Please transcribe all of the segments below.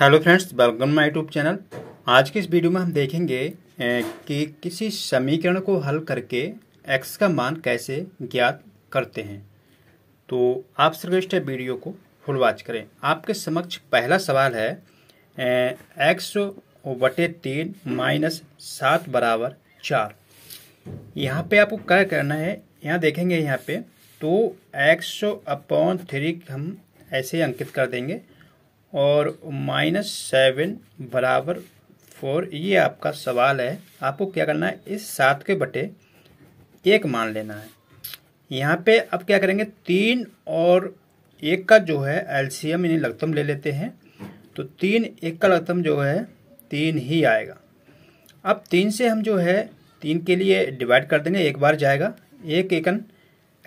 hello friends welcome my YouTube channel आज की इस वीडियो में हम देखेंगे कि किसी समीकरण को हल करके एक्स का मान कैसे ज्ञात करते हैं तो आप सर्वेष्ट वीडियो को फुल करें आपके समक्ष पहला सवाल है एक्स बटे तीन माइनस सात बराबर चार यहाँ पे आपको क्या करना है यहाँ देखेंगे यहाँ पे तो एक्स अपॉन थ्री हम ऐसे अंकित कर देंगे और माइनस सेवन बराबर फोर ये आपका सवाल है आपको क्या करना है इस सात के बटे एक मान लेना है यहाँ पे अब क्या करेंगे तीन और एक का जो है एलसीएम यानी लगतम ले लेते हैं तो तीन एक का लगतम जो है तीन ही आएगा अब तीन से हम जो है तीन के लिए डिवाइड कर देंगे एक बार जाएगा एक एकन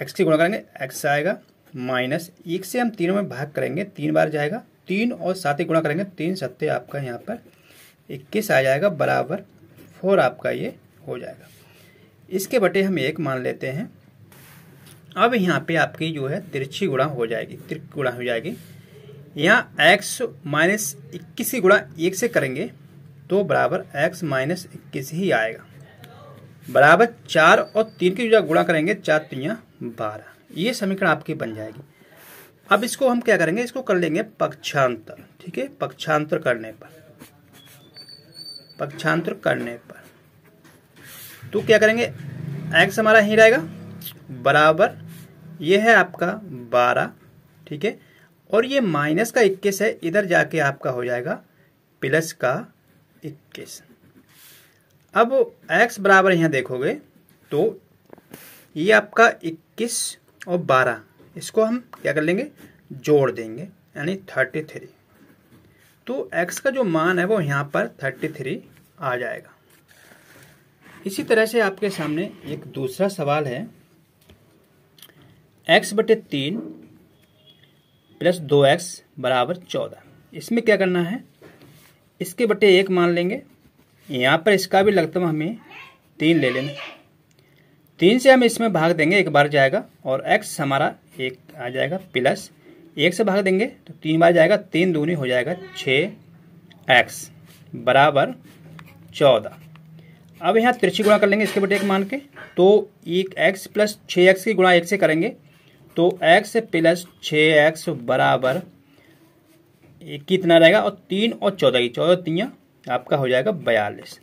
एक्स की गुणा करेंगे एक्स आएगा माइनस एक से हम तीनों में भाग करेंगे तीन बार जाएगा तीन और सात ही गुणा करेंगे तीन सत्य आपका यहाँ पर इक्कीस आ जाएगा बराबर फोर आपका ये हो जाएगा इसके बटे हम एक मान लेते हैं अब यहाँ पे आपकी जो है तिरछी गुणा हो जाएगी तिरक गुणा हो जाएगी यहाँ x माइनस इक्कीस ही गुणा एक से करेंगे तो बराबर x माइनस इक्कीस ही आएगा बराबर चार और तीन की जो गुणा करेंगे चार तीन बारह ये समीकरण आपकी बन जाएगी अब इसको हम क्या करेंगे इसको कर लेंगे पक्षांतर ठीक है पक्षांतर करने पर पक्षांतर करने पर तो क्या करेंगे एक्स हमारा यहीं रहेगा बराबर ये है आपका बारह ठीक है और ये माइनस का इक्कीस है इधर जाके आपका हो जाएगा प्लस का इक्कीस अब एक्स बराबर यहां देखोगे तो ये आपका इक्कीस और बारह इसको हम क्या कर लेंगे जोड़ देंगे यानी थर्टी थ्री तो x का जो मान है वो यहाँ पर थर्टी थ्री आ जाएगा इसी तरह से आपके सामने एक दूसरा सवाल है x बटे तीन प्लस दो एक्स बराबर चौदह इसमें क्या करना है इसके बटे एक मान लेंगे यहाँ पर इसका भी लगता तो हमें तीन ले लेना तीन से हम इसमें भाग देंगे एक बार जाएगा और एक्स हमारा एक आ जाएगा प्लस एक से भाग देंगे तो तीन बार जाएगा तीन दूनी हो जाएगा छ एक्स बराबर चौदह अब यहाँ तिरछी गुणा कर लेंगे इसके बटे एक मान के तो एक एक्स प्लस छः एक्स की गुणा एक से करेंगे तो एक्स प्लस छः एक्स बराबर एक कितना रहेगा और तीन और चौदह की चौदह तीन आपका हो जाएगा बयालीस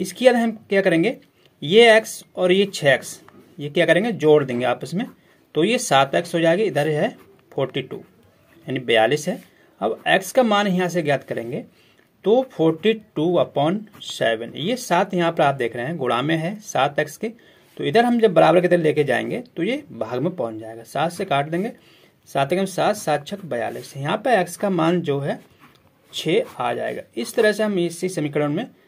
इसके बाद हम क्या करेंगे ये एक्स और ये छः एक्स ये क्या करेंगे जोड़ देंगे आपस में तो ये सात एक्स हो जाएगी इधर है फोर्टी टू यानी बयालीस है अब एक्स का मान यहाँ से ज्ञात करेंगे तो फोर्टी टू अपॉन सेवन ये सात यहाँ पर आप देख रहे हैं गुड़ा में है सात एक्स के तो इधर हम जब बराबर के इधर लेके जाएंगे तो ये भाग में पहुंच जाएगा सात से काट देंगे सात एक सात सात छः बयालीस यहाँ पर एक्स का मान जो है छः आ जाएगा इस तरह से हम इसी समीकरण में